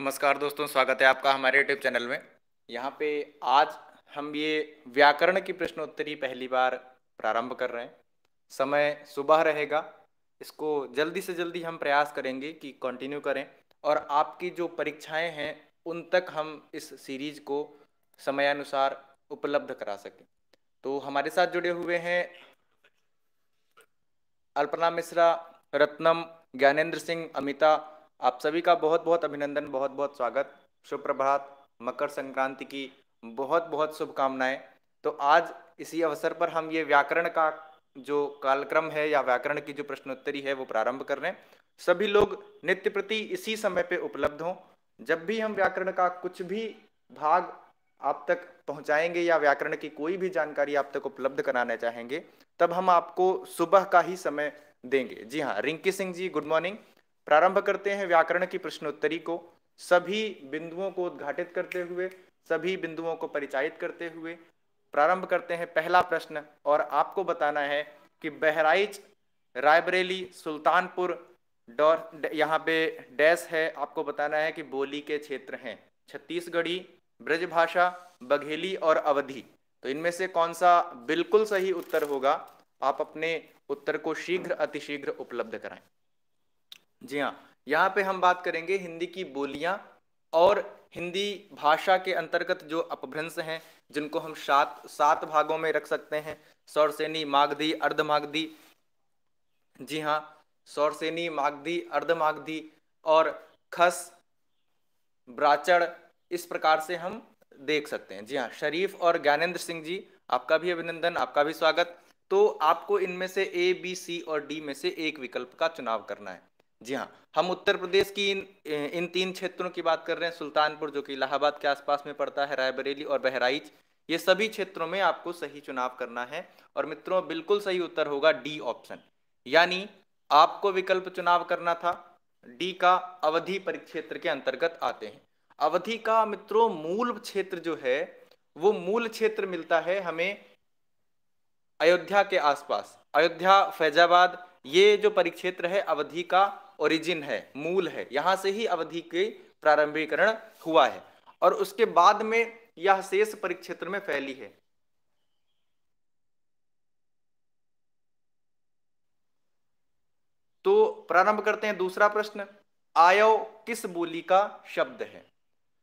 नमस्कार दोस्तों स्वागत है आपका हमारे यूट्यूब चैनल में यहाँ पे आज हम ये व्याकरण की प्रश्नोत्तरी पहली बार प्रारंभ कर रहे हैं समय सुबह रहेगा इसको जल्दी से जल्दी हम प्रयास करेंगे कि कंटिन्यू करें और आपकी जो परीक्षाएं हैं उन तक हम इस सीरीज को समयानुसार उपलब्ध करा सकें तो हमारे साथ जुड़े हुए हैं अल्पना मिश्रा रत्नम ज्ञानेंद्र सिंह अमिता आप सभी का बहुत बहुत अभिनंदन बहुत बहुत स्वागत शुभ प्रभात मकर संक्रांति की बहुत बहुत शुभकामनाएं तो आज इसी अवसर पर हम ये व्याकरण का जो कालक्रम है या व्याकरण की जो प्रश्नोत्तरी है वो प्रारंभ कर रहे हैं सभी लोग नित्य प्रति इसी समय पे उपलब्ध हों जब भी हम व्याकरण का कुछ भी भाग आप तक पहुंचाएंगे या व्याकरण की कोई भी जानकारी आप तक उपलब्ध कराना चाहेंगे तब हम आपको सुबह का ही समय देंगे जी हाँ रिंकी सिंह जी गुड मॉर्निंग प्रारंभ करते हैं व्याकरण की प्रश्नोत्तरी को सभी बिंदुओं को उद्घाटित करते हुए सभी बिंदुओं को परिचायित करते हुए प्रारंभ करते हैं पहला प्रश्न और आपको बताना है कि बहराइच रायबरेली सुल्तानपुर डॉ यहाँ पे डैस है आपको बताना है कि बोली के क्षेत्र हैं छत्तीसगढ़ी ब्रजभाषा बघेली और अवधि तो इनमें से कौन सा बिल्कुल सही उत्तर होगा आप अपने उत्तर को शीघ्र अतिशीघ्र उपलब्ध कराएं जी हाँ यहाँ पे हम बात करेंगे हिंदी की बोलियाँ और हिंदी भाषा के अंतर्गत जो अपभ्रंश हैं जिनको हम सात सात भागों में रख सकते हैं सौरसेनी मागधी अर्धमागधी जी हाँ सौरसेनी मागधी अर्धमागधी और खस ब्राचड़ इस प्रकार से हम देख सकते हैं जी हाँ शरीफ और ज्ञानेंद्र सिंह जी आपका भी अभिनंदन आपका भी स्वागत तो आपको इनमें से ए बी सी और डी में से एक विकल्प का चुनाव करना है जी हाँ हम उत्तर प्रदेश की इन इन तीन क्षेत्रों की बात कर रहे हैं सुल्तानपुर जो कि इलाहाबाद के आसपास में पड़ता है रायबरेली और बहराइच ये सभी क्षेत्रों में आपको सही चुनाव करना है और मित्रों बिल्कुल सही उत्तर होगा डी ऑप्शन यानी आपको विकल्प चुनाव करना था डी का अवधि परिक्षेत्र के अंतर्गत आते हैं अवधि का मित्रों मूल क्षेत्र जो है वो मूल क्षेत्र मिलता है हमें अयोध्या के आसपास अयोध्या फैजाबाद ये जो परिक्षेत्र है अवधि का ओरिजिन है मूल है यहाँ से ही अवधि के प्रारंभीकरण हुआ है और उसके बाद में यह शेष परिक्षेत्र में फैली है तो प्रारंभ करते हैं दूसरा प्रश्न आयो किस बोली का शब्द है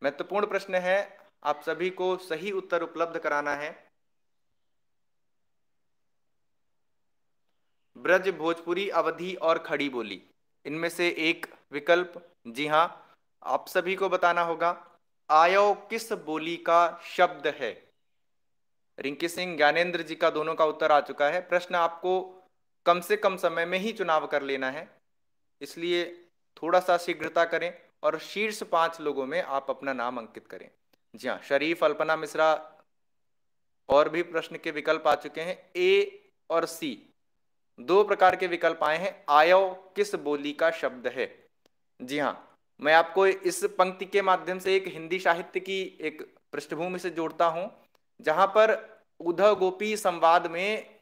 महत्वपूर्ण प्रश्न है आप सभी को सही उत्तर उपलब्ध कराना है ब्रज भोजपुरी अवधि और खड़ी बोली इनमें से एक विकल्प जी हाँ आप सभी को बताना होगा आयो किस बोली का शब्द है रिंकी सिंह ज्ञानेन्द्र जी का दोनों का उत्तर आ चुका है प्रश्न आपको कम से कम समय में ही चुनाव कर लेना है इसलिए थोड़ा सा शीघ्रता करें और शीर्ष पांच लोगों में आप अपना नाम अंकित करें जी हाँ शरीफ अल्पना मिश्रा और भी प्रश्न के विकल्प आ चुके हैं ए और सी दो प्रकार के विकल्प आए हैं आयो किस बोली का शब्द है जी हाँ मैं आपको इस पंक्ति के माध्यम से एक हिंदी साहित्य की एक पृष्ठभूमि से जोड़ता हूं जहां पर उधव गोपी संवाद में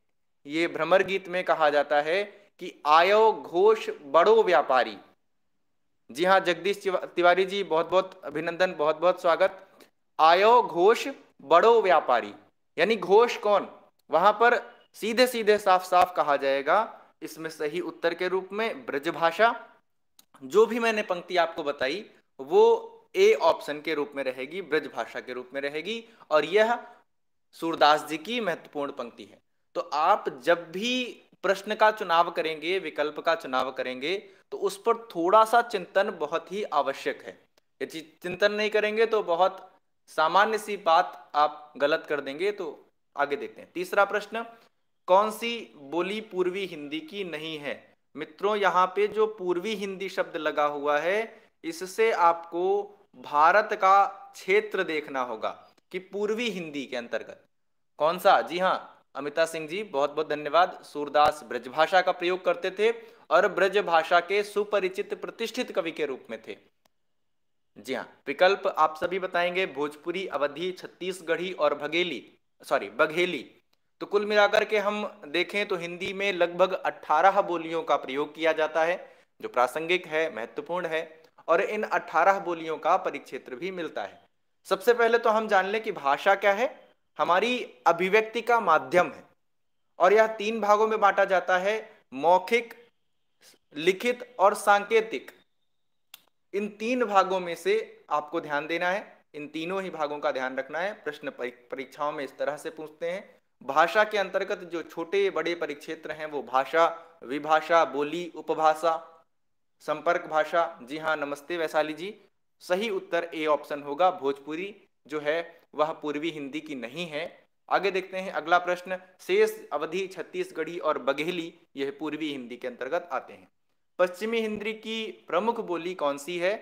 ये भ्रमर गीत में कहा जाता है कि आयो घोष बड़ो व्यापारी जी हाँ जगदीश तिवारी जी बहुत बहुत अभिनंदन बहुत बहुत स्वागत आयो घोष बड़ो व्यापारी यानी घोष कौन वहां पर सीधे सीधे साफ साफ कहा जाएगा इसमें सही उत्तर के रूप में ब्रजभाषा जो भी मैंने पंक्ति आपको बताई वो ए ऑप्शन के रूप में रहेगी ब्रजभाषा के रूप में रहेगी और यह सूरदास जी की महत्वपूर्ण पंक्ति है तो आप जब भी प्रश्न का चुनाव करेंगे विकल्प का चुनाव करेंगे तो उस पर थोड़ा सा चिंतन बहुत ही आवश्यक है यदि चिंतन नहीं करेंगे तो बहुत सामान्य सी बात आप गलत कर देंगे तो आगे देखते हैं तीसरा प्रश्न कौन सी बोली पूर्वी हिंदी की नहीं है मित्रों यहाँ पे जो पूर्वी हिंदी शब्द लगा हुआ है इससे आपको भारत का क्षेत्र देखना होगा कि पूर्वी हिंदी के अंतर्गत कौन सा जी हाँ अमिता सिंह जी बहुत बहुत धन्यवाद सूरदास ब्रजभाषा का प्रयोग करते थे और ब्रजभाषा के सुपरिचित प्रतिष्ठित कवि के रूप में थे जी हाँ विकल्प आप सभी बताएंगे भोजपुरी अवधि छत्तीसगढ़ी और भगेली सॉरी बघेली तो कुल मिलाकर के हम देखें तो हिंदी में लगभग 18 बोलियों का प्रयोग किया जाता है जो प्रासंगिक है महत्वपूर्ण है और इन 18 बोलियों का परिक्षेत्र भी मिलता है सबसे पहले तो हम जान लें कि भाषा क्या है हमारी अभिव्यक्ति का माध्यम है और यह तीन भागों में बांटा जाता है मौखिक लिखित और सांकेतिक इन तीन भागों में से आपको ध्यान देना है इन तीनों ही भागों का ध्यान रखना है प्रश्न परीक्षाओं में इस तरह से पूछते हैं भाषा के अंतर्गत जो छोटे बड़े परिक्षेत्र हैं वो भाषा विभाषा बोली उपभाषा संपर्क भाषा जी हाँ नमस्ते वैशाली जी सही उत्तर ए ऑप्शन होगा भोजपुरी जो है वह पूर्वी हिंदी की नहीं है आगे देखते हैं अगला प्रश्न शेष अवधि छत्तीसगढ़ी और बघेली यह पूर्वी हिंदी के अंतर्गत आते हैं पश्चिमी हिंदी की प्रमुख बोली कौन सी है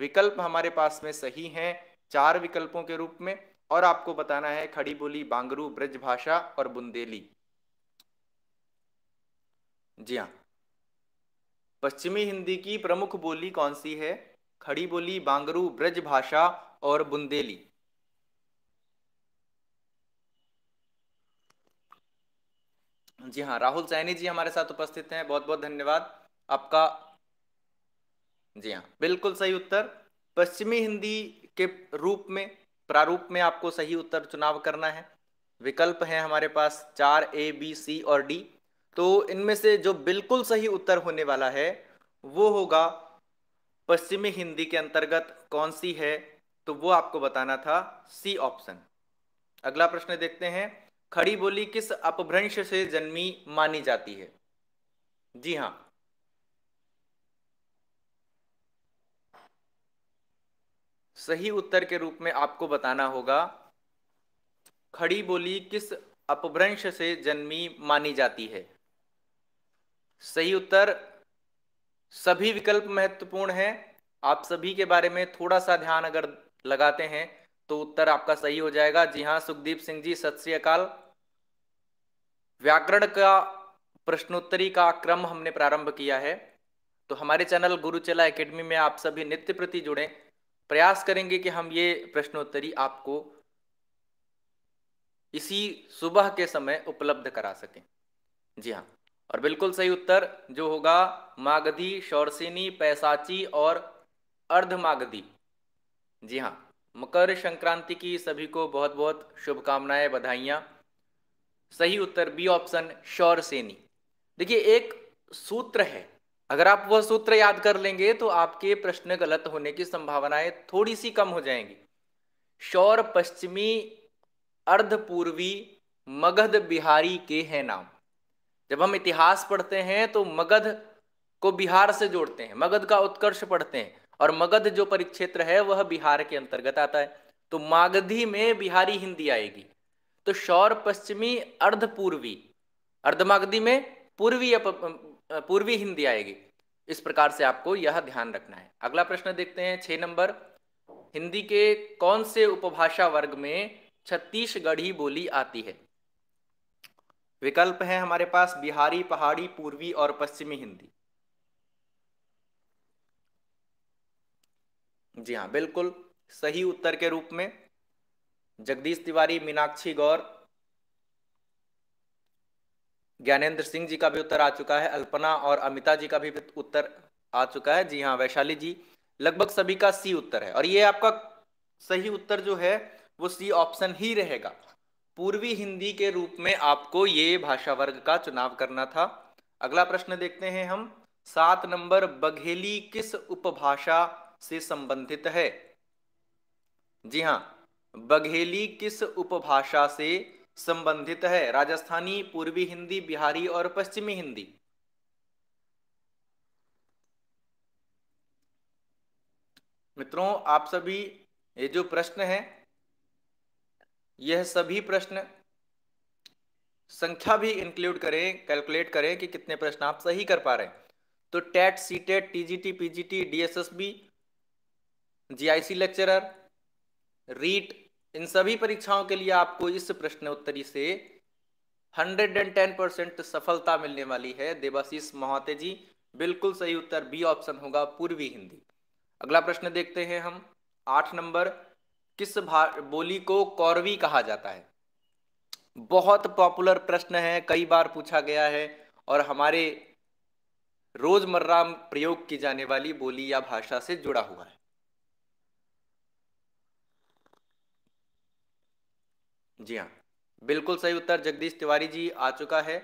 विकल्प हमारे पास में सही हैं चार विकल्पों के रूप में और आपको बताना है खड़ी बोली बांगरू ब्रज भाषा और बुंदेली जी हाँ पश्चिमी हिंदी की प्रमुख बोली कौन सी है खड़ी बोली बांगरू ब्रज भाषा और बुंदेली जी हाँ राहुल सैनी जी हमारे साथ उपस्थित हैं बहुत बहुत धन्यवाद आपका जी हाँ बिल्कुल सही उत्तर पश्चिमी हिंदी के रूप में प्रारूप में आपको सही उत्तर चुनाव करना है विकल्प हैं हमारे पास चार ए बी सी और डी तो इनमें से जो बिल्कुल सही उत्तर होने वाला है वो होगा पश्चिमी हिंदी के अंतर्गत कौन सी है तो वो आपको बताना था सी ऑप्शन अगला प्रश्न देखते हैं खड़ी बोली किस अपभ्रंश से जन्मी मानी जाती है जी हाँ सही उत्तर के रूप में आपको बताना होगा खड़ी बोली किस अपभ्रंश से जन्मी मानी जाती है सही उत्तर सभी विकल्प महत्वपूर्ण हैं आप सभी के बारे में थोड़ा सा ध्यान अगर लगाते हैं तो उत्तर आपका सही हो जाएगा जी हां सुखदीप सिंह जी सत व्याकरण का प्रश्नोत्तरी का क्रम हमने प्रारंभ किया है तो हमारे चैनल गुरुचला एकेडमी में आप सभी नित्य प्रति जुड़ें प्रयास करेंगे कि हम ये प्रश्नोत्तरी आपको इसी सुबह के समय उपलब्ध करा सकें जी हाँ और बिल्कुल सही उत्तर जो होगा मागधी शौरसिनी पैसाची और अर्धमागधी जी हाँ मकर संक्रांति की सभी को बहुत बहुत शुभकामनाएं बधाइयाँ सही उत्तर बी ऑप्शन शौरसेनी देखिए एक सूत्र है अगर आप वह सूत्र याद कर लेंगे तो आपके प्रश्न गलत होने की संभावनाएं थोड़ी सी कम हो जाएंगी शौर पश्चिमी अर्ध पूर्वी मगध बिहारी के हैं नाम जब हम इतिहास पढ़ते हैं तो मगध को बिहार से जोड़ते हैं मगध का उत्कर्ष पढ़ते हैं और मगध जो परिक्षेत्र है वह बिहार के अंतर्गत आता है तो मागधी में बिहारी हिंदी आएगी तो शौर पश्चिमी अर्ध पूर्वी अर्धमागधी में पूर्वी पूर्वी हिंदी आएगी इस प्रकार से आपको यह ध्यान रखना है अगला प्रश्न देखते हैं छः नंबर हिंदी के कौन से उपभाषा वर्ग में छत्तीसगढ़ी बोली आती है विकल्प है हमारे पास बिहारी पहाड़ी पूर्वी और पश्चिमी हिंदी जी हाँ बिल्कुल सही उत्तर के रूप में जगदीश तिवारी मीनाक्षी गौर ज्ञानेन्द्र सिंह जी का भी उत्तर आ चुका है अल्पना और अमिता जी का भी उत्तर आ चुका है जी हाँ वैशाली जी लगभग सभी का सी उत्तर है और ये आपका सही उत्तर जो है वो सी ऑप्शन ही रहेगा पूर्वी हिंदी के रूप में आपको ये भाषा वर्ग का चुनाव करना था अगला प्रश्न देखते हैं हम सात नंबर बघेली किस उपभाषा से संबंधित है जी हाँ बघेली किस उपभाषा से संबंधित है राजस्थानी पूर्वी हिंदी बिहारी और पश्चिमी हिंदी मित्रों आप सभी ये जो प्रश्न है यह सभी प्रश्न संख्या भी इंक्लूड करें कैलकुलेट करें कि कितने प्रश्न आप सही कर पा रहे हैं तो TET C TET T G T P G T D S S B G I C lecturer REET इन सभी परीक्षाओं के लिए आपको इस प्रश्नोत्तरी से 110 परसेंट सफलता मिलने वाली है देवाशीष मोहते जी बिल्कुल सही उत्तर बी ऑप्शन होगा पूर्वी हिंदी अगला प्रश्न देखते हैं हम आठ नंबर किस बोली को कौरवी कहा जाता है बहुत पॉपुलर प्रश्न है कई बार पूछा गया है और हमारे रोजमर्रा प्रयोग की जाने वाली बोली या भाषा से जुड़ा हुआ है जी हाँ बिल्कुल सही उत्तर जगदीश तिवारी जी आ चुका है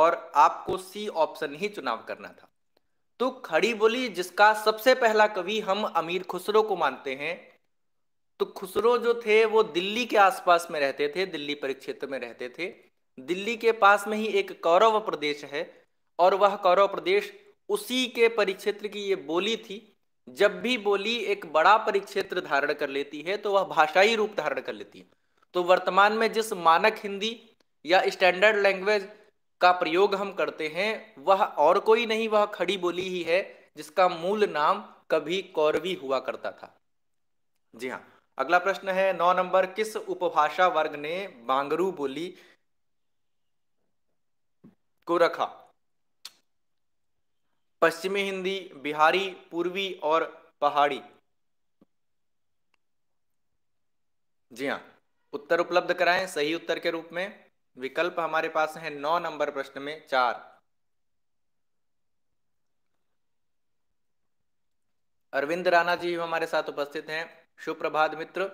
और आपको सी ऑप्शन ही चुनाव करना था तो खड़ी बोली जिसका सबसे पहला कवि हम अमीर खुसरो को मानते हैं तो खुसरो जो थे वो दिल्ली के आसपास में रहते थे दिल्ली परिक्षेत्र में रहते थे दिल्ली के पास में ही एक कौरव प्रदेश है और वह कौरव प्रदेश उसी के परिक्षेत्र की ये बोली थी जब भी बोली एक बड़ा परिक्षेत्र धारण कर लेती है तो वह भाषाई रूप धारण कर लेती है तो वर्तमान में जिस मानक हिंदी या स्टैंडर्ड लैंग्वेज का प्रयोग हम करते हैं वह और कोई नहीं वह खड़ी बोली ही है जिसका मूल नाम कभी कौरवी हुआ करता था जी हाँ अगला प्रश्न है नौ नंबर किस उपभाषा वर्ग ने बांगरू बोली को रखा पश्चिमी हिंदी बिहारी पूर्वी और पहाड़ी जी हाँ उत्तर उपलब्ध कराएं सही उत्तर के रूप में विकल्प हमारे पास है नौ नंबर प्रश्न में चार अरविंद राणा जी हमारे साथ उपस्थित हैं सुप्रभात मित्र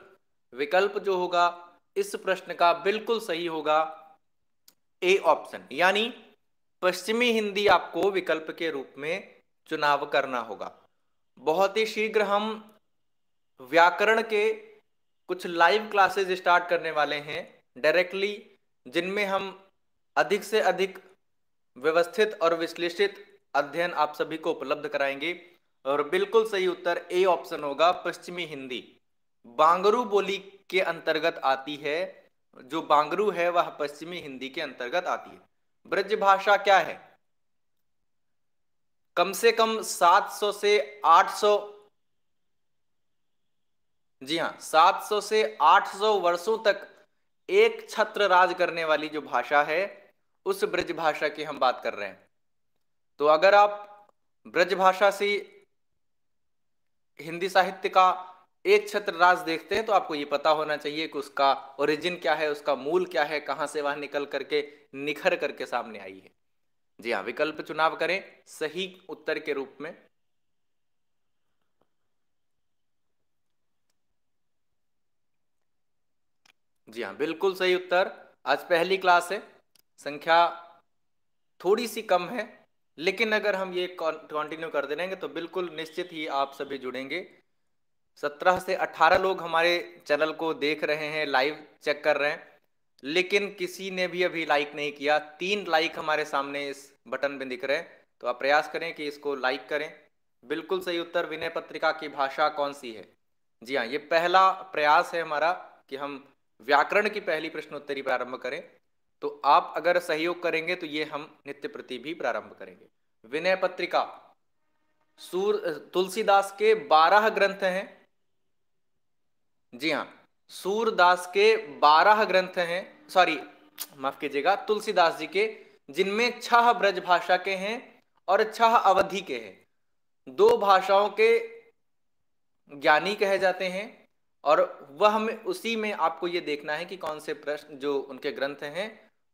विकल्प जो होगा इस प्रश्न का बिल्कुल सही होगा ए ऑप्शन यानी पश्चिमी हिंदी आपको विकल्प के रूप में चुनाव करना होगा बहुत ही शीघ्र हम व्याकरण के कुछ लाइव क्लासेस स्टार्ट करने वाले हैं डायरेक्टली जिनमें हम अधिक से अधिक व्यवस्थित और विश्लेषित अध्ययन आप सभी को उपलब्ध कराएंगे और बिल्कुल सही उत्तर ए ऑप्शन होगा पश्चिमी हिंदी बांगरू बोली के अंतर्गत आती है जो बांगरू है वह पश्चिमी हिंदी के अंतर्गत आती है ब्रज भाषा क्या है कम से कम 700 से जी हाँ 700 से 800 वर्षों तक एक छत्र राज करने वाली जो भाषा है उस ब्रज भाषा की हम बात कर रहे हैं तो अगर आप ब्रज भाषा से हिंदी साहित्य का एक छत्र राज देखते हैं तो आपको ये पता होना चाहिए कि उसका ओरिजिन क्या है उसका मूल क्या है कहां से वह निकल करके निखर करके सामने आई है जी हाँ विकल्प चुनाव करें सही उत्तर के रूप में जी हाँ बिल्कुल सही उत्तर आज पहली क्लास है संख्या थोड़ी सी कम है लेकिन अगर हम ये कंटिन्यू कर दे रहेंगे तो बिल्कुल निश्चित ही आप सभी जुड़ेंगे सत्रह से अठारह लोग हमारे चैनल को देख रहे हैं लाइव चेक कर रहे हैं लेकिन किसी ने भी अभी लाइक नहीं किया तीन लाइक हमारे सामने इस बटन में दिख रहे हैं तो आप प्रयास करें कि इसको लाइक करें बिल्कुल सही उत्तर विनय पत्रिका की भाषा कौन सी है जी हाँ ये पहला प्रयास है हमारा कि हम व्याकरण की पहली प्रश्नोत्तरी प्रारंभ करें तो आप अगर सहयोग करेंगे तो ये हम नित्य प्रति भी प्रारंभ करेंगे विनय पत्रिका सूर तुलसीदास के बारह ग्रंथ हैं जी हाँ सूरदास के बारह ग्रंथ हैं सॉरी माफ कीजिएगा तुलसीदास जी के जिनमें छह ब्रज भाषा के हैं और छह अवधि के हैं दो भाषाओं के ज्ञानी कहे जाते हैं और वह हमें उसी में आपको ये देखना है कि कौन से प्रश्न जो उनके ग्रंथ हैं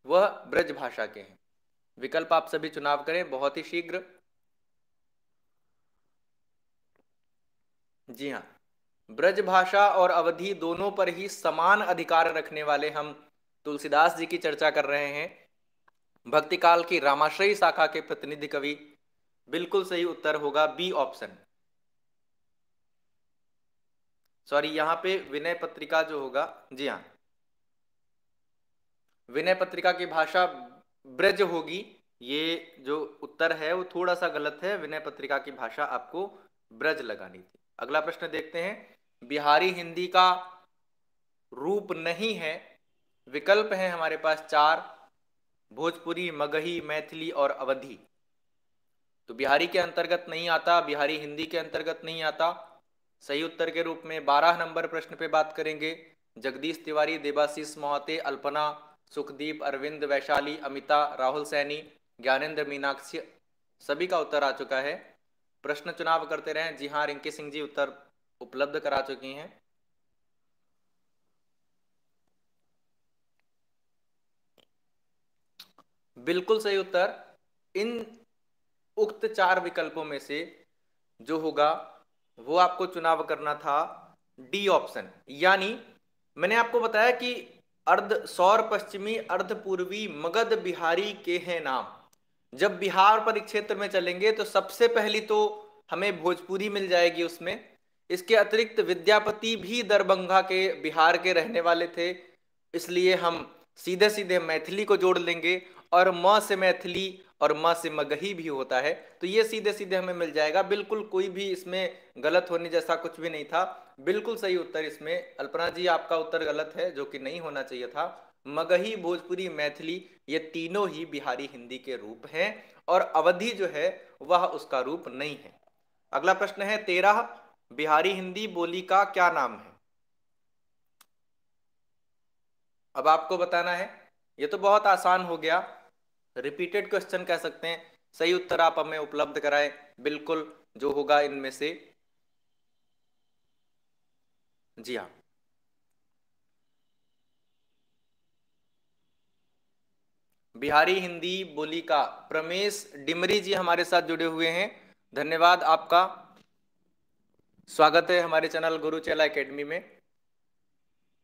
वह ब्रज भाषा के हैं विकल्प आप सभी चुनाव करें बहुत ही शीघ्र जी हाँ ब्रज भाषा और अवधि दोनों पर ही समान अधिकार रखने वाले हम तुलसीदास जी की चर्चा कर रहे हैं भक्ति काल की रामाश्रयी शाखा के प्रतिनिधि कवि बिल्कुल सही उत्तर होगा बी ऑप्शन सॉरी यहाँ पे विनय पत्रिका जो होगा जी हाँ विनय पत्रिका की भाषा ब्रज होगी ये जो उत्तर है वो थोड़ा सा गलत है विनय पत्रिका की भाषा आपको ब्रज लगानी थी अगला प्रश्न देखते हैं बिहारी हिंदी का रूप नहीं है विकल्प है हमारे पास चार भोजपुरी मगही मैथिली और अवधी तो बिहारी के अंतर्गत नहीं आता बिहारी हिंदी के अंतर्गत नहीं आता सही उत्तर के रूप में बारह नंबर प्रश्न पे बात करेंगे जगदीश तिवारी देवाशीष मोहते अल्पना सुखदीप अरविंद वैशाली अमिता राहुल सैनी ज्ञानेन्द्र मीनाक्षी सभी का उत्तर आ चुका है प्रश्न चुनाव करते रहें जी हाँ रिंकी सिंह जी उत्तर उपलब्ध करा चुकी हैं बिल्कुल सही उत्तर इन उक्त चार विकल्पों में से जो होगा वो आपको चुनाव करना था डी ऑप्शन यानी मैंने आपको बताया कि अर्ध सौर पश्चिमी अर्ध पूर्वी मगध बिहारी के हैं नाम जब बिहार परिक्षेत्र में चलेंगे तो सबसे पहली तो हमें भोजपुरी मिल जाएगी उसमें इसके अतिरिक्त विद्यापति भी दरभंगा के बिहार के रहने वाले थे इसलिए हम सीधे सीधे मैथिली को जोड़ लेंगे और म से मैथिली और म से मगही भी होता है तो ये सीधे सीधे हमें मिल जाएगा बिल्कुल कोई भी इसमें गलत होने जैसा कुछ भी नहीं था बिल्कुल सही उत्तर इसमें अल्पना जी आपका उत्तर गलत है जो कि नहीं होना चाहिए था मगही भोजपुरी मैथिली ये तीनों ही बिहारी हिंदी के रूप हैं और अवधि जो है वह उसका रूप नहीं है अगला प्रश्न है तेरह बिहारी हिंदी बोली का क्या नाम है अब आपको बताना है ये तो बहुत आसान हो गया रिपीटेड क्वेश्चन कह सकते हैं सही उत्तर आप हमें उपलब्ध कराएं बिल्कुल जो होगा इनमें से जी हाँ बिहारी हिंदी बोली का प्रमेश डिमरी जी हमारे साथ जुड़े हुए हैं धन्यवाद आपका स्वागत है हमारे चैनल गुरु चेला एकेडमी में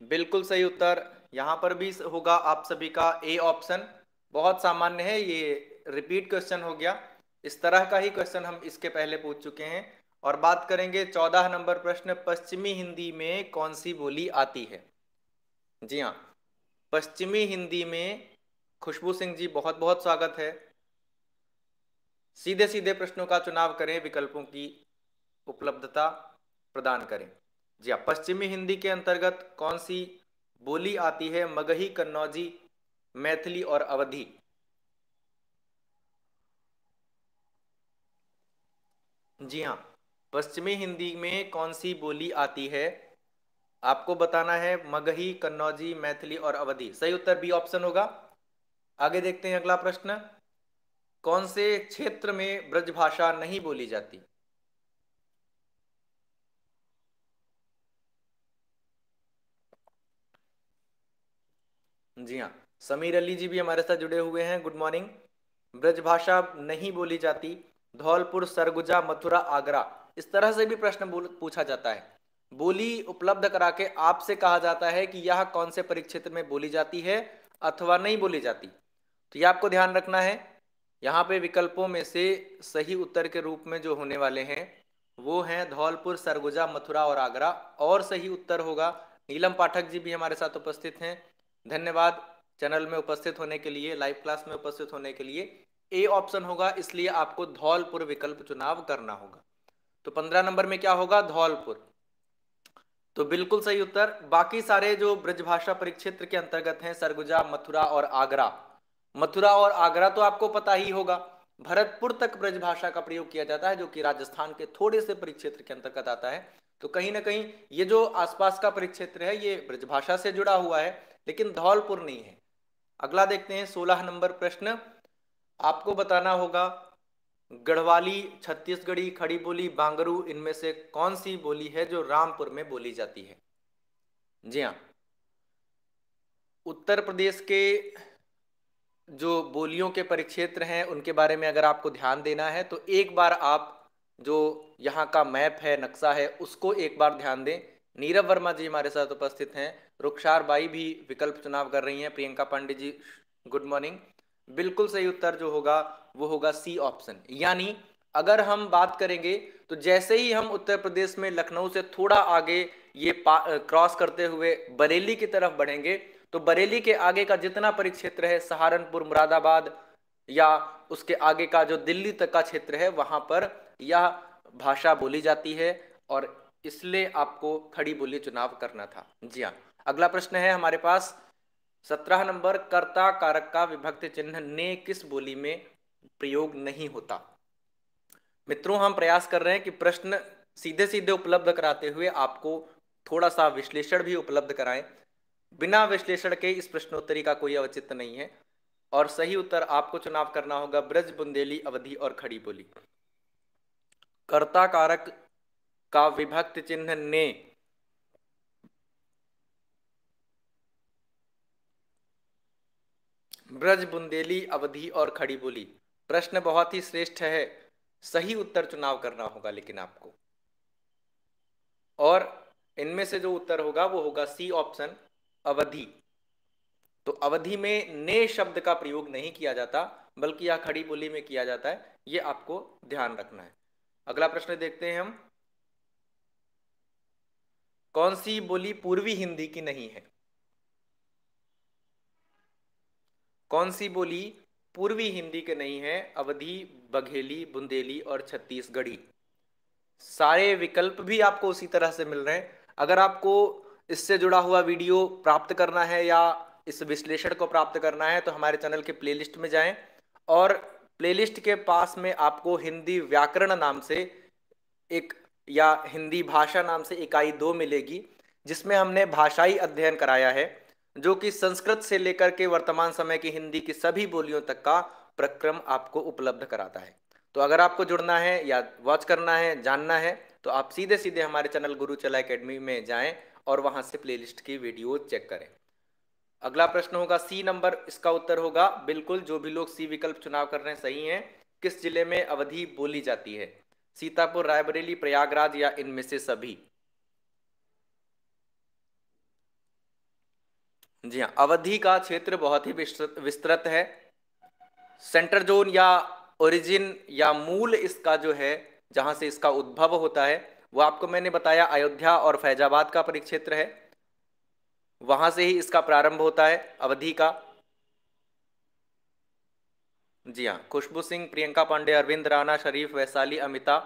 बिल्कुल सही उत्तर यहां पर भी होगा आप सभी का ए ऑप्शन बहुत सामान्य है ये रिपीट क्वेश्चन हो गया इस तरह का ही क्वेश्चन हम इसके पहले पूछ चुके हैं और बात करेंगे चौदह नंबर प्रश्न पश्चिमी हिंदी में कौन सी बोली आती है जी हाँ पश्चिमी हिंदी में खुशबू सिंह जी बहुत बहुत स्वागत है सीधे सीधे प्रश्नों का चुनाव करें विकल्पों की उपलब्धता प्रदान करें जी हाँ पश्चिमी हिंदी के अंतर्गत कौन सी बोली आती है मगही कन्नौजी मैथिली और अवधि जी हाँ पश्चिमी हिंदी में कौन सी बोली आती है आपको बताना है मगही कन्नौजी मैथिली और अवधि सही उत्तर बी ऑप्शन होगा आगे देखते हैं अगला प्रश्न कौन से क्षेत्र में ब्रजभाषा नहीं बोली जाती जी हाँ समीर अली जी भी हमारे साथ जुड़े हुए हैं गुड मॉर्निंग ब्रजभाषा नहीं बोली जाती धौलपुर सरगुजा मथुरा आगरा इस तरह से भी प्रश्न पूछा जाता है बोली उपलब्ध करा के आपसे कहा जाता है कि यह कौन से परिक्षेत्र में बोली जाती है अथवा नहीं बोली जाती तो यह आपको ध्यान रखना है यहाँ पे विकल्पों में से सही उत्तर के रूप में जो होने वाले हैं वो हैं धौलपुर सरगुजा मथुरा और आगरा और सही उत्तर होगा नीलम पाठक जी भी हमारे साथ उपस्थित हैं धन्यवाद चैनल में उपस्थित होने के लिए लाइव क्लास में उपस्थित होने के लिए ए ऑप्शन होगा इसलिए आपको धौलपुर विकल्प चुनाव करना होगा तो पंद्रह नंबर में क्या होगा धौलपुर तो बिल्कुल सही उत्तर बाकी सारे जो ब्रजभाषा परिक्षेत्र के अंतर्गत हैं सरगुजा मथुरा और आगरा मथुरा और आगरा तो आपको पता ही होगा भरतपुर तक ब्रजभाषा का प्रयोग किया जाता है जो कि राजस्थान के थोड़े से परिक्षेत्र के अंतर्गत आता है तो कहीं ना कहीं ये जो आसपास का परिक्षेत्र है ये ब्रजभाषा से जुड़ा हुआ है लेकिन धौलपुर नहीं है अगला देखते हैं सोलह नंबर प्रश्न आपको बताना होगा गढ़वाली छत्तीसगढ़ी खड़ी बोली बांगरू इनमें से कौन सी बोली है जो रामपुर में बोली जाती है जी हाँ उत्तर प्रदेश के जो बोलियों के परिक्षेत्र हैं उनके बारे में अगर आपको ध्यान देना है तो एक बार आप जो यहाँ का मैप है नक्शा है उसको एक बार ध्यान दें नीरव वर्मा जी हमारे साथ उपस्थित हैं रुक्षार बाई भी विकल्प चुनाव कर रही हैं प्रियंका पांडे जी गुड मॉर्निंग बिल्कुल सही उत्तर जो होगा वो होगा सी ऑप्शन यानी अगर हम बात करेंगे तो जैसे ही हम उत्तर प्रदेश में लखनऊ से थोड़ा आगे ये क्रॉस करते हुए बरेली की तरफ बढ़ेंगे तो बरेली के आगे का जितना परिक्षेत्र है सहारनपुर मुरादाबाद या उसके आगे का जो दिल्ली तक का क्षेत्र है वहाँ पर यह भाषा बोली जाती है और इसलिए आपको खड़ी बोली चुनाव करना था जी हाँ अगला प्रश्न है हमारे पास सत्रह नंबर कर्ता कारक का विभक्त चिन्ह ने किस बोली में प्रयोग नहीं होता मित्रों हम प्रयास कर रहे हैं कि प्रश्न सीधे सीधे उपलब्ध कराते हुए आपको थोड़ा सा विश्लेषण भी उपलब्ध कराएं बिना विश्लेषण के इस प्रश्नोत्तरी का कोई औचित्य नहीं है और सही उत्तर आपको चुनाव करना होगा ब्रज बुंदेली अवधि और खड़ी बोली कर्ता कारक का विभक्त चिन्ह ने ब्रज बुंदेली अवधि और खड़ी बोली प्रश्न बहुत ही श्रेष्ठ है सही उत्तर चुनाव करना होगा लेकिन आपको और इनमें से जो उत्तर होगा वो होगा सी ऑप्शन अवधि तो अवधि में ने शब्द का प्रयोग नहीं किया जाता बल्कि यह खड़ी बोली में किया जाता है ये आपको ध्यान रखना है अगला प्रश्न देखते हैं हम कौन सी बोली पूर्वी हिंदी की नहीं है कौन सी बोली पूर्वी हिंदी के नहीं है अवधि बघेली बुंदेली और छत्तीसगढ़ी सारे विकल्प भी आपको उसी तरह से मिल रहे हैं अगर आपको इससे जुड़ा हुआ वीडियो प्राप्त करना है या इस विश्लेषण को प्राप्त करना है तो हमारे चैनल के प्लेलिस्ट में जाएं और प्लेलिस्ट के पास में आपको हिंदी व्याकरण नाम से एक या हिंदी भाषा नाम से इकाई दो मिलेगी जिसमें हमने भाषाई अध्ययन कराया है जो कि संस्कृत से लेकर के वर्तमान समय की हिंदी की सभी बोलियों तक का प्रक्रम आपको उपलब्ध कराता है तो अगर आपको जुड़ना है या वॉच करना है जानना है तो आप सीधे सीधे हमारे चैनल गुरु चला अकेडमी में जाएं और वहां से प्लेलिस्ट की वीडियो चेक करें अगला प्रश्न होगा सी नंबर इसका उत्तर होगा बिल्कुल जो भी लोग सी विकल्प चुनाव कर रहे हैं सही हैं किस जिले में अवधि बोली जाती है सीतापुर रायबरेली प्रयागराज या इनमें से सभी जी हाँ अवधि का क्षेत्र बहुत ही विस्तृत है सेंटर जोन या ओरिजिन या मूल इसका जो है जहां से इसका उद्भव होता है वो आपको मैंने बताया अयोध्या और फैजाबाद का परिक्षेत्र है वहां से ही इसका प्रारंभ होता है अवधि का जी हाँ खुशबू सिंह प्रियंका पांडे अरविंद राणा शरीफ वैशाली अमिता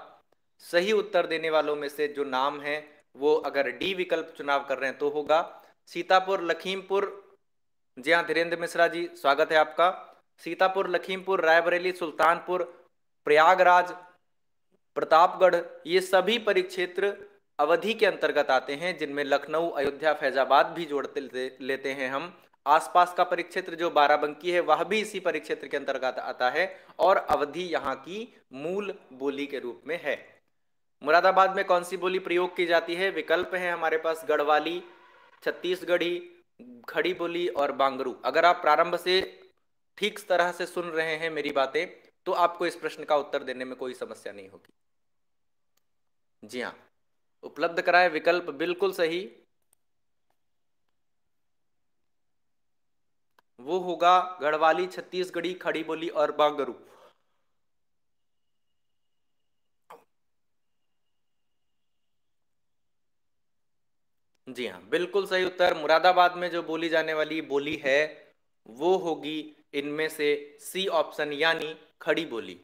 सही उत्तर देने वालों में से जो नाम है वो अगर डी विकल्प चुनाव कर रहे हैं तो होगा सीतापुर लखीमपुर जी हाँ धीरेन्द्र मिश्रा जी स्वागत है आपका सीतापुर लखीमपुर रायबरेली सुल्तानपुर प्रयागराज प्रतापगढ़ ये सभी परिक्षेत्र अवधि के अंतर्गत आते हैं जिनमें लखनऊ अयोध्या फैजाबाद भी जोड़ते लेते हैं हम आसपास का परिक्षेत्र जो बाराबंकी है वह भी इसी परिक्षेत्र के अंतर्गत आता है और अवधि यहाँ की मूल बोली के रूप में है मुरादाबाद में कौन सी बोली प्रयोग की जाती है विकल्प है हमारे पास गढ़वाली छत्तीसगढ़ी खड़ी बोली और बांगरू अगर आप प्रारंभ से ठीक तरह से सुन रहे हैं मेरी बातें तो आपको इस प्रश्न का उत्तर देने में कोई समस्या नहीं होगी जी हाँ उपलब्ध कराए विकल्प बिल्कुल सही वो होगा गढ़वाली छत्तीसगढ़ी खड़ी बोली और बांगरू जी हाँ बिल्कुल सही उत्तर मुरादाबाद में जो बोली जाने वाली बोली है वो होगी इनमें से सी ऑप्शन यानी खड़ी बोली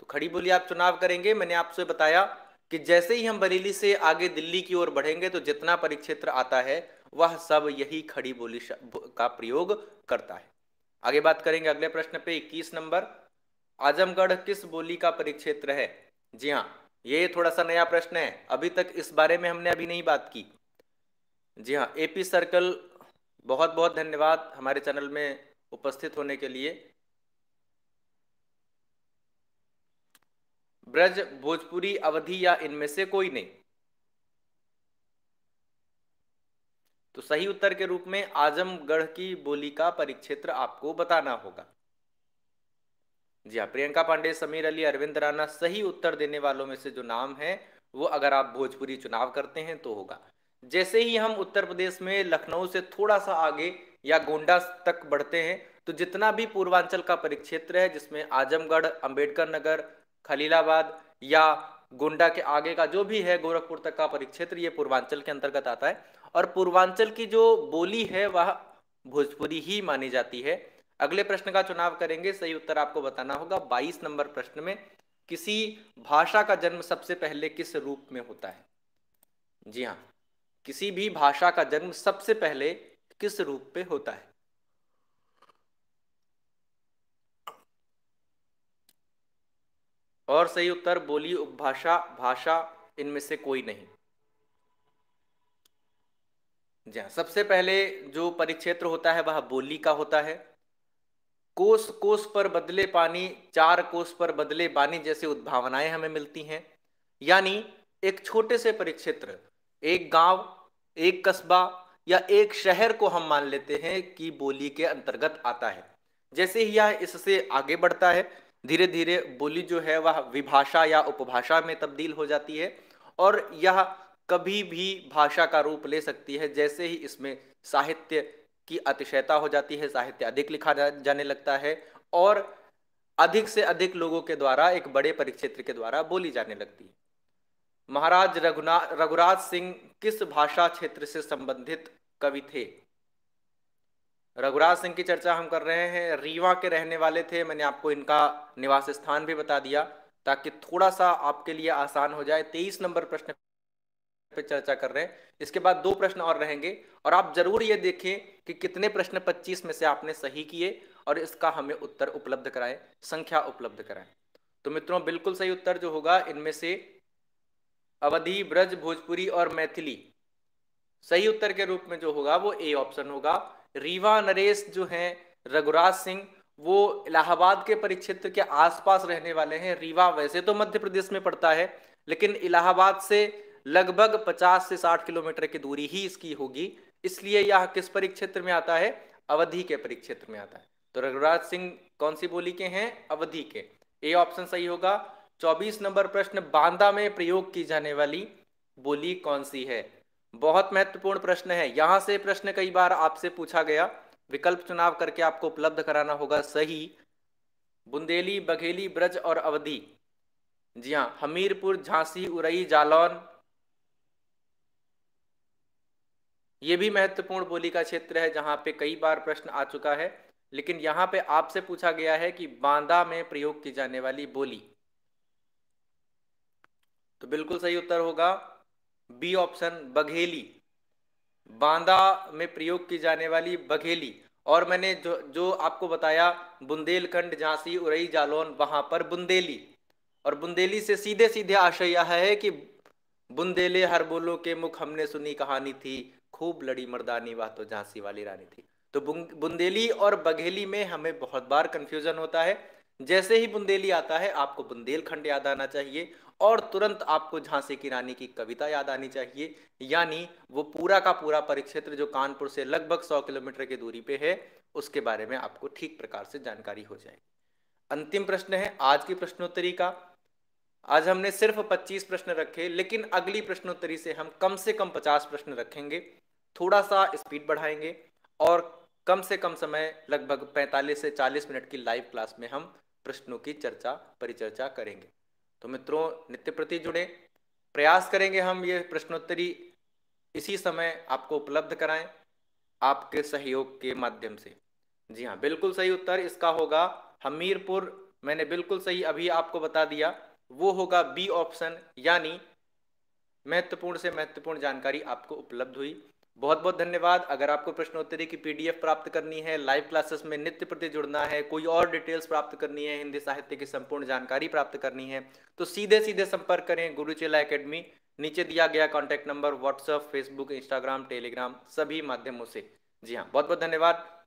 तो खड़ी बोली आप चुनाव करेंगे मैंने आपसे बताया कि जैसे ही हम बरेली से आगे दिल्ली की ओर बढ़ेंगे तो जितना परिक्षेत्र आता है वह सब यही खड़ी बोली का प्रयोग करता है आगे बात करेंगे अगले प्रश्न पे इक्कीस नंबर आजमगढ़ किस बोली का परिक्षेत्र है जी हाँ ये थोड़ा सा नया प्रश्न है अभी तक इस बारे में हमने अभी नहीं बात की जी हाँ एपी सर्कल बहुत बहुत धन्यवाद हमारे चैनल में उपस्थित होने के लिए ब्रज भोजपुरी अवधि या इनमें से कोई नहीं तो सही उत्तर के रूप में आजमगढ़ की बोली का परिक्षेत्र आपको बताना होगा जी हाँ प्रियंका पांडे समीर अली अरविंद राणा सही उत्तर देने वालों में से जो नाम है वो अगर आप भोजपुरी चुनाव करते हैं तो होगा जैसे ही हम उत्तर प्रदेश में लखनऊ से थोड़ा सा आगे या गोंडा तक बढ़ते हैं तो जितना भी पूर्वांचल का परिक्षेत्र है जिसमें आजमगढ़ अंबेडकर नगर खलीलाबाद या गोंडा के आगे का जो भी है गोरखपुर तक का परिक्षेत्र ये पूर्वांचल के अंतर्गत आता है और पूर्वांचल की जो बोली है वह भोजपुरी ही मानी जाती है अगले प्रश्न का चुनाव करेंगे सही उत्तर आपको बताना होगा 22 नंबर प्रश्न में किसी भाषा का जन्म सबसे पहले किस रूप में होता है जी हाँ किसी भी भाषा का जन्म सबसे पहले किस रूप पे होता है और सही उत्तर बोली उपभाषा भाषा इनमें से कोई नहीं जी हाँ सबसे पहले जो परिक्षेत्र होता है वह बोली का होता है कोस कोस पर बदले पानी चार कोस पर बदले पानी जैसे उद्भावनाएं हमें मिलती हैं यानी एक छोटे से परिक्षेत्र एक गांव एक कस्बा या एक शहर को हम मान लेते हैं कि बोली के अंतर्गत आता है जैसे ही यह इससे आगे बढ़ता है धीरे धीरे बोली जो है वह विभाषा या उपभाषा में तब्दील हो जाती है और यह कभी भी भाषा का रूप ले सकती है जैसे ही इसमें साहित्य की अतिशयता हो जाती है साहित्य अधिक लिखा जाने लगता है और अधिक से अधिक लोगों के द्वारा एक बड़े परिक्षेत्र के द्वारा बोली जाने लगती है महाराज रघुनाथ रघुराज सिंह किस भाषा क्षेत्र से संबंधित कवि थे रघुराज सिंह की चर्चा हम कर रहे हैं रीवा के रहने वाले थे मैंने आपको इनका निवास स्थान भी बता दिया ताकि थोड़ा सा आपके लिए आसान हो जाए तेईस नंबर प्रश्न पे चर्चा कर रहे हैं इसके बाद दो प्रश्न और रहेंगे और आप जरूर ये देखें कि कितने प्रश्न 25 में से आपने सही किए और इसका हमें उत्तर उपलब्ध कराए संख्या उपलब्ध कराए तो मित्रों बिल्कुल सही उत्तर जो होगा इनमें से अवधि ब्रज भोजपुरी और मैथिली सही उत्तर के रूप में जो होगा वो ए ऑप्शन होगा रीवा नरेश जो है रघुराज सिंह वो इलाहाबाद के परिक्षेत्र के आसपास रहने वाले हैं रीवा वैसे तो मध्य प्रदेश में पड़ता है लेकिन इलाहाबाद से लगभग 50 से 60 किलोमीटर की दूरी ही इसकी होगी इसलिए यह किस परिक्षेत्र में आता है अवधि के परिक्षेत्र में आता है तो रघुराज सिंह कौन सी बोली के हैं अवधि के ए ऑप्शन सही होगा 24 नंबर प्रश्न बांदा में प्रयोग की जाने वाली बोली कौन सी है बहुत महत्वपूर्ण प्रश्न है यहां से प्रश्न कई बार आपसे पूछा गया विकल्प चुनाव करके आपको उपलब्ध कराना होगा सही बुंदेली बघेली ब्रज और अवधि जी हाँ हमीरपुर झांसी उरई जालौन ये भी महत्वपूर्ण बोली का क्षेत्र है जहाँ पे कई बार प्रश्न आ चुका है लेकिन यहाँ पे आपसे पूछा गया है कि बांदा में प्रयोग की जाने वाली बोली तो बिल्कुल सही उत्तर होगा बी ऑप्शन बघेली बांदा में प्रयोग की जाने वाली बघेली और मैंने जो जो आपको बताया बुंदेलखंड झांसी उरई जालौन वहां पर बुंदेली और बुंदेली से सीधे सीधे आशय यह है कि बुंदेले हर बोलो के मुख हमने सुनी कहानी थी खूब लड़ी मर्दानी वह तो झांसी वाली रानी थी तो बुंदेली और बघेली में हमें बहुत बार कंफ्यूजन होता है जैसे ही बुंदेली आता है आपको बुंदेलखंड याद आना चाहिए और तुरंत आपको झांसी की रानी की कविता याद आनी चाहिए यानी वो पूरा का पूरा परिक्षेत्र जो कानपुर से लगभग सौ किलोमीटर की दूरी पे है उसके बारे में आपको ठीक प्रकार से जानकारी हो जाएगी अंतिम प्रश्न है आज की प्रश्नोत्तरी का आज हमने सिर्फ 25 प्रश्न रखे लेकिन अगली प्रश्नोत्तरी से हम कम से कम 50 प्रश्न रखेंगे थोड़ा सा स्पीड बढ़ाएंगे और कम से कम समय लगभग 45 से 40 मिनट की लाइव क्लास में हम प्रश्नों की चर्चा परिचर्चा करेंगे तो मित्रों नित्य प्रति जुड़े प्रयास करेंगे हम ये प्रश्नोत्तरी इसी समय आपको उपलब्ध कराएं आपके सहयोग के माध्यम से जी हाँ बिल्कुल सही उत्तर इसका होगा हमीरपुर मैंने बिल्कुल सही अभी आपको बता दिया वो होगा बी ऑप्शन यानी महत्वपूर्ण से महत्वपूर्ण जानकारी आपको उपलब्ध हुई बहुत बहुत धन्यवाद अगर आपको प्रश्नोत्तरी की पीडीएफ प्राप्त करनी है लाइव क्लासेस में नित्य प्रति जुड़ना है कोई और डिटेल्स प्राप्त करनी है हिंदी साहित्य की संपूर्ण जानकारी प्राप्त करनी है तो सीधे सीधे संपर्क करें गुरुचेला एकेडमी नीचे दिया गया contact number WhatsApp Facebook Instagram Telegram सभी माध्यमों से जी हाँ बहुत बहुत धन्यवाद